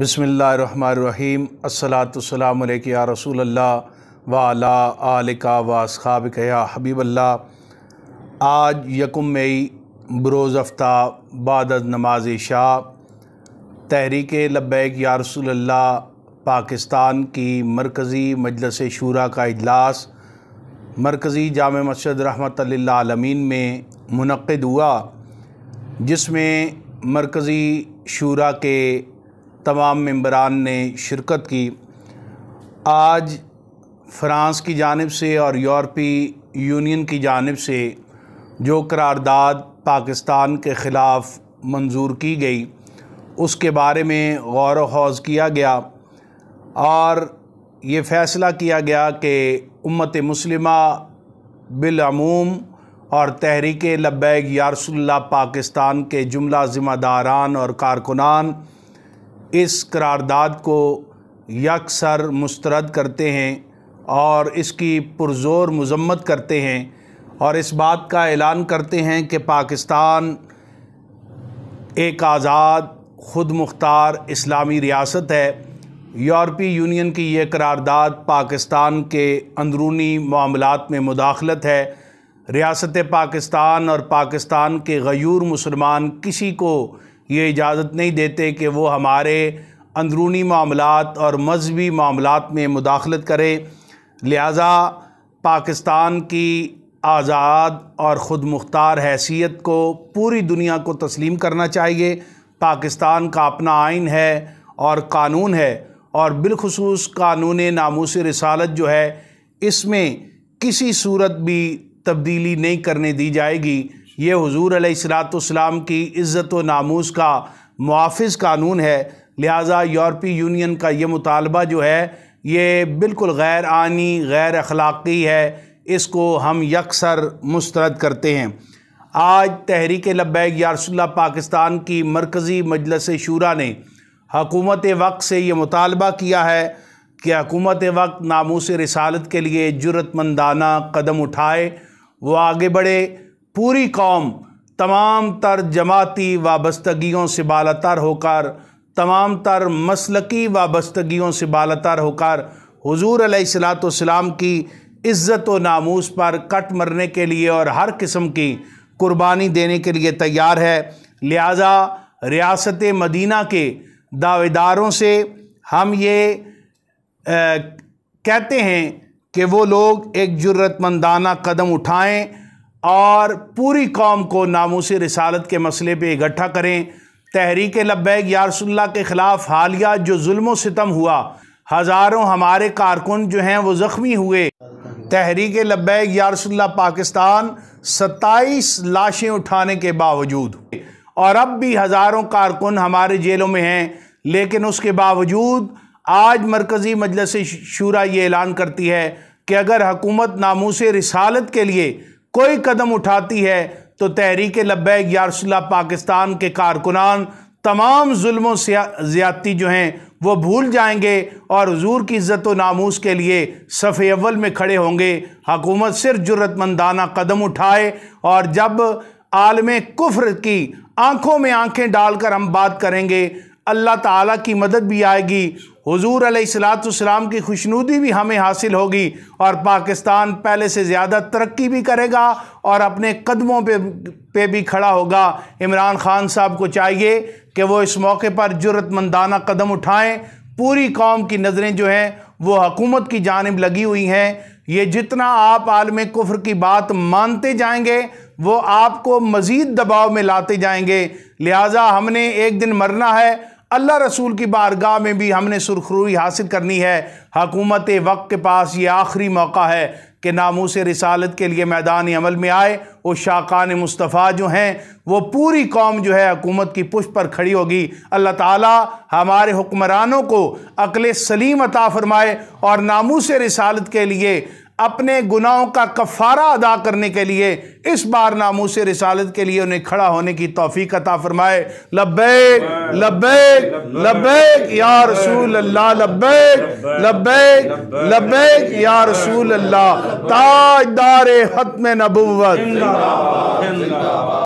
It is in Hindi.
बसमीम असलातम या रसूल अल्लाह अला आलिका वासखाब या हबीबल्ला आज यकुम मई बरोज़ अफ्ता बाद नमाज शाह तहरीक लब्बैक या रसूल अल्लाह पाकिस्तान की मरकज़ी मजलस शूरा का अजलास मरकज़ी जाम मस्जिद रहमत आलमीन में मनद हुआ जिसमें मरकज़ी शूरा के तमाम मम्बरान ने शिरकत की आज फ़्रांस की जानब से और यूरोपी यूनियन की जानब से जो करारदाद पाकिस्तान के ख़िलाफ़ मंजूर की गई उसके बारे में गौर हौज किया गया और ये फ़ैसला किया गया कि उम्मत मुस्लिमा बिलूम और तहरीक लबैग यारसल्ला पाकिस्तान के जुमला ज़िम्मेदारान और कारकुनान इस करारदाद को यकसर मुस्तरद करते हैं और इसकी पुरजोर मजम्मत करते हैं और इस बात का ऐलान करते हैं कि पाकिस्तान एक आज़ाद ख़ुद मुख्तार इस्लामी रियासत है यूरोपी यूनियन की ये करारदाद पाकिस्तान के अंदरूनी मामलों में मुदाखलत है रियासत पाकिस्तान और पाकिस्तान के गयूर मुसलमान किसी को ये इजाज़त नहीं देते कि वो हमारे अंदरूनी मामलों और मजहबी मामलों में मुदाखलत करें लिहाजा पाकिस्तान की आज़ाद और ख़ुद मुख्तार हैसियत को पूरी दुनिया को तस्लीम करना चाहिए पाकिस्तान का अपना आइन है और कानून है और बिलखसूस कानून नामूस रसालत जो है इसमें किसी सूरत भी तब्दीली नहीं करने दी जाएगी ये हजूर सलाम की इज़्ज़त व नामूस का मुआफ़ कानून है लिहाजा यूरोपी यूनियन का ये मुतालबा जो है ये बिल्कुल गैर आनी गैर अखलाक़ी है इसको हम यकसर मुस्रद करते हैं आज तहरीक लब्बैक यारसल्ला पाकिस्तान की मरकज़ी मजलस शूरा ने हकूमत वक्त से ये मुतालबा किया है कि हकूमत वक्त नामूस रिसालत के लिए जरूरतमंदाना कदम उठाए वो आगे बढ़े पूरी कौम तमाम तर जमाती वाबस्तगियों से बालतर होकर तमाम तर मसलकी वाबस्तगियों से बालतर होकर हजूर अलैहिस्सलाम की इज़्ज़त व नामूस पर कट मरने के लिए और हर किस्म की कुर्बानी देने के लिए तैयार है लिहाजा रियासत मदीना के दावेदारों से हम ये आ, कहते हैं कि वो लोग एक ज़रूरतमंदाना कदम उठाएं और पूरी कौम को नामूस रसालत के मसले पर इकट्ठा करें तहरीक लब्बैक यारसल्ला के ख़िलाफ़ हालिया जो जुल्म सितम हुआ हज़ारों हमारे कारकुन जो हैं वो ज़ख्मी हुए तहरीक लब्बैक यारसल्ला पाकिस्तान सत्ताईस लाशें उठाने के बावजूद और अब भी हज़ारों कारकुन हमारे जेलों में हैं लेकिन उसके बावजूद आज मरकज़ी मजलस शूरा ये ऐलान करती है कि अगर हकूमत नामोस रसालत के लिए कोई कदम उठाती है तो तहरीक लब्बैक यारसल्ला पाकिस्तान के कारकुनान तमाम जुल्म ज़्यादती जो हैं वो भूल जाएंगे और हजूर की इज़्ज़त व नामूस के लिए सफ़े अव्वल में खड़े होंगे हकूमत सिर्फ जरूरतमंदाना कदम उठाए और जब आलम कुफ्र की आंखों में आंखें डालकर हम बात करेंगे अल्लाह ताला की मदद भी आएगी हजूर अलैहिस्सलाम की खुशनुदी भी हमें हासिल होगी और पाकिस्तान पहले से ज़्यादा तरक्की भी करेगा और अपने कदमों पे पे भी खड़ा होगा इमरान खान साहब को चाहिए कि वो इस मौके पर जरूरतमंदाना कदम उठाएं पूरी कौम की नज़रें जो हैं वो हकूमत की जानब लगी हुई हैं ये जितना आप आलम कुफ्र की बात मानते जाएंगे वो आपको मज़ीद दबाव में लाते जाएंगे लिहाजा हमने एक दिन मरना है अल्लाह रसूल की बारगाह में भी हमने सुरखरूई हासिल करनी है हकूमत वक्त के पास ये आखिरी मौका है कि नामूस रिसालत के लिए मैदान अमल में आए वो शाकान मुस्तफ़ा जो हैं वो पूरी कौम जो है हकूमत की पुष्ट पर खड़ी होगी अल्लाह ताला हमारे हुक्मरानों को अकल सलीम अता फ़रमाए और नामूस रिसालत के लिए अपने गुनाहों का कफारा अदा करने के लिए इस बार से रिसालत के लिए उन्हें खड़ा होने की तोफ़ी अता फरमाए लबे लब्बैक लब्बैक या रसूल अल्लाह लब्बैक लब्बैक लब्बैक या रसूल अल्लाह ताजदार हतम नबूवत